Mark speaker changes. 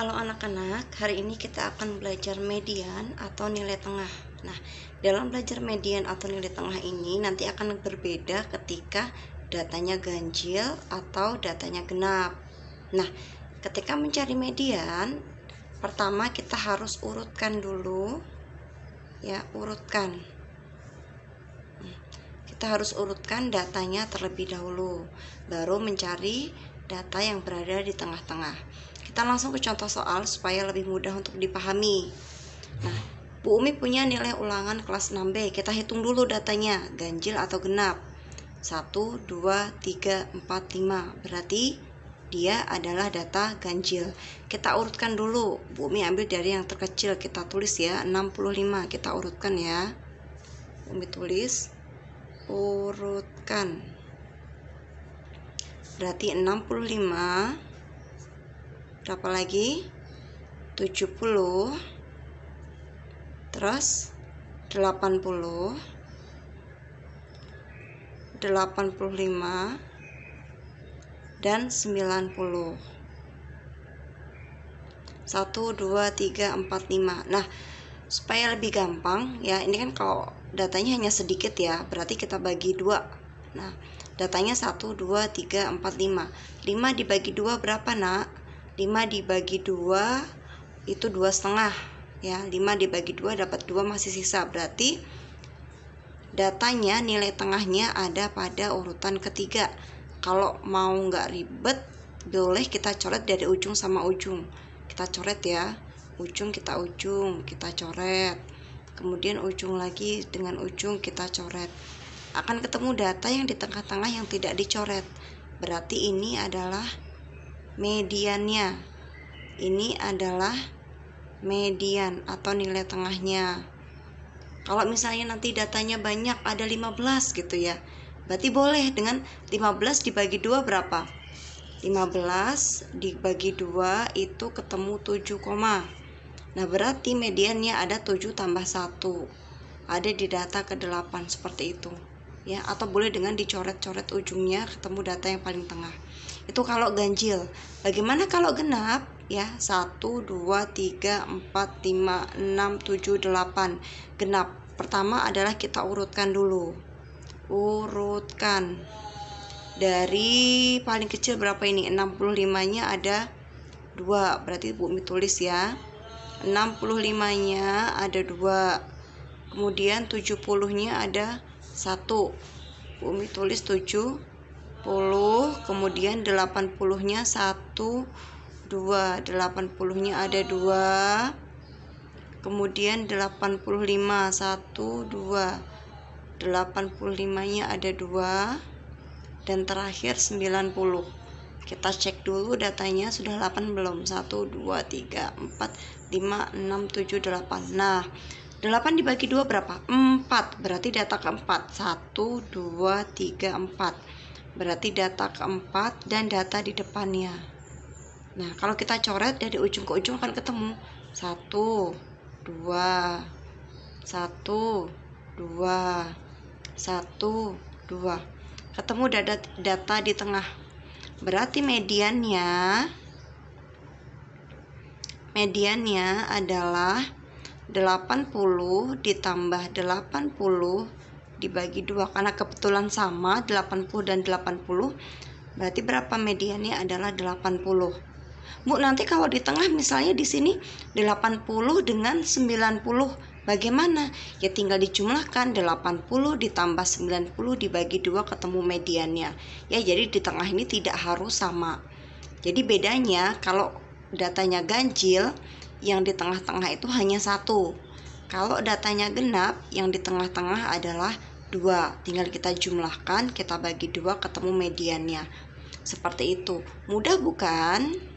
Speaker 1: Halo anak-anak, hari ini kita akan belajar median atau nilai tengah. Nah, dalam belajar median atau nilai tengah ini nanti akan berbeda ketika datanya ganjil atau datanya genap. Nah, ketika mencari median, pertama kita harus urutkan dulu ya, urutkan. Kita harus urutkan datanya terlebih dahulu, baru mencari data yang berada di tengah-tengah. Kita langsung ke contoh soal supaya lebih mudah untuk dipahami. Nah, Bu Umi punya nilai ulangan kelas 6B. Kita hitung dulu datanya, ganjil atau genap. 1, 2, 3, 4, 5. Berarti dia adalah data ganjil. Kita urutkan dulu. Bu Umi ambil dari yang terkecil, kita tulis ya 65. Kita urutkan ya. Umi tulis urutkan. Berarti 65 berapa lagi 70 terus 80 85 dan 90 1 2 3 4 5 nah supaya lebih gampang ya ini kan kalau datanya hanya sedikit ya berarti kita bagi 2 nah datanya 1 2 3 4 5 5 dibagi 2 berapa nak 5 dibagi 2 itu dua setengah ya 5 dibagi 2 dapat 2 masih sisa berarti datanya nilai tengahnya ada pada urutan ketiga kalau mau nggak ribet boleh kita coret dari ujung sama ujung kita coret ya ujung kita ujung kita coret kemudian ujung lagi dengan ujung kita coret akan ketemu data yang di tengah-tengah yang tidak dicoret berarti ini adalah mediannya. Ini adalah median atau nilai tengahnya. Kalau misalnya nanti datanya banyak ada 15 gitu ya. Berarti boleh dengan 15 dibagi 2 berapa? 15 dibagi 2 itu ketemu 7, Nah, berarti mediannya ada 7 tambah 1. Ada di data ke-8 seperti itu. Ya, atau boleh dengan dicoret-coret ujungnya ketemu data yang paling tengah itu kalau ganjil bagaimana kalau genap ya 1 2 3 4 5 6 7 8 genap pertama adalah kita urutkan dulu urutkan dari paling kecil berapa ini 65 nya ada 2 berarti Bumi tulis ya 65 nya ada 2 kemudian 70 nya ada 1 Bumi tulis 7 10 kemudian 80 nya 1 2 80 nya ada 2 kemudian 85 1 2 85 nya ada 2 dan terakhir 90 kita cek dulu datanya sudah 8 belum 1 2 3 4 5 6 7 8 nah 8 dibagi 2 berapa? 4 berarti data keempat 1 2 3 4 berarti data keempat dan data di depannya nah kalau kita coret dari ujung ke ujung akan ketemu satu dua satu dua satu dua. ketemu data, data di tengah berarti mediannya mediannya adalah 80 ditambah 80 dibagi dua karena kebetulan sama 80 dan 80 berarti berapa mediannya adalah 80 Bu nanti kalau di tengah misalnya di sini 80 dengan 90 bagaimana ya tinggal dijumlahkan 80 ditambah 90 dibagi dua ketemu mediannya ya jadi di tengah ini tidak harus sama jadi bedanya kalau datanya ganjil yang di tengah-tengah itu hanya satu kalau datanya genap, yang di tengah-tengah adalah 2. Tinggal kita jumlahkan, kita bagi dua ketemu mediannya. Seperti itu. Mudah bukan?